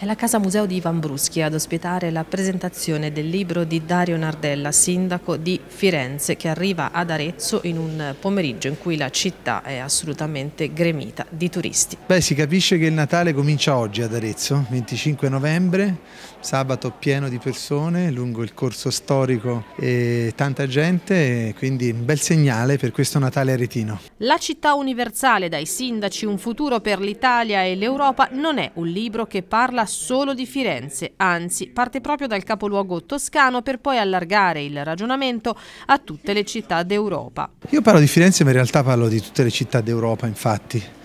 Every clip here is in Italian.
È la Casa Museo di Ivan Bruschi ad ospitare la presentazione del libro di Dario Nardella, sindaco di Firenze, che arriva ad Arezzo in un pomeriggio in cui la città è assolutamente gremita di turisti. Beh, si capisce che il Natale comincia oggi ad Arezzo, 25 novembre, sabato pieno di persone, lungo il corso storico e tanta gente, quindi un bel segnale per questo Natale aretino. La città universale dai sindaci, un futuro per l'Italia e l'Europa, non è un libro che parla solo di Firenze, anzi parte proprio dal capoluogo toscano per poi allargare il ragionamento a tutte le città d'Europa. Io parlo di Firenze ma in realtà parlo di tutte le città d'Europa infatti.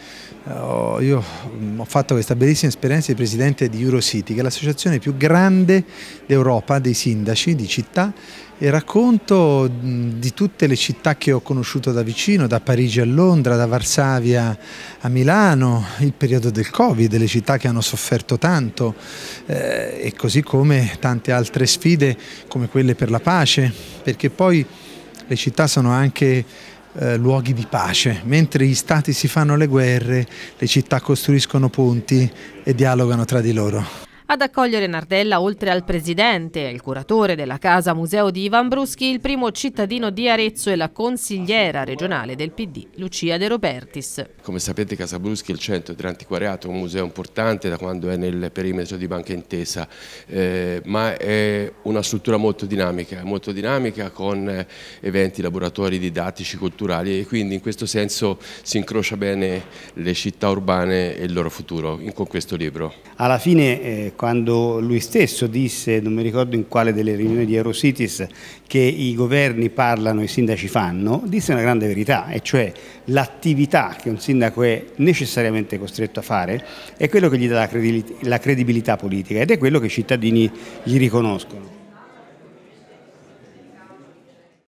Eh, io mm, ho fatto questa bellissima esperienza di presidente di Eurocity, che è l'associazione più grande d'Europa dei sindaci di città e racconto mm, di tutte le città che ho conosciuto da vicino, da Parigi a Londra, da Varsavia a Milano, il periodo del Covid, le città che hanno sofferto tanto eh, e così come tante altre sfide come quelle per la pace, perché poi le città sono anche eh, luoghi di pace. Mentre gli stati si fanno le guerre, le città costruiscono ponti e dialogano tra di loro. Ad accogliere Nardella, oltre al presidente, il curatore della Casa Museo di Ivan Bruschi, il primo cittadino di Arezzo e la consigliera regionale del PD, Lucia De Robertis. Come sapete Casa Bruschi è il centro dell'antiquariato, un museo importante da quando è nel perimetro di Banca Intesa, eh, ma è una struttura molto dinamica, molto dinamica con eh, eventi, laboratori didattici, culturali e quindi in questo senso si incrocia bene le città urbane e il loro futuro con questo libro. Alla fine eh, quando lui stesso disse, non mi ricordo in quale delle riunioni di Eurocities, che i governi parlano e i sindaci fanno, disse una grande verità, e cioè l'attività che un sindaco è necessariamente costretto a fare è quello che gli dà la credibilità politica ed è quello che i cittadini gli riconoscono.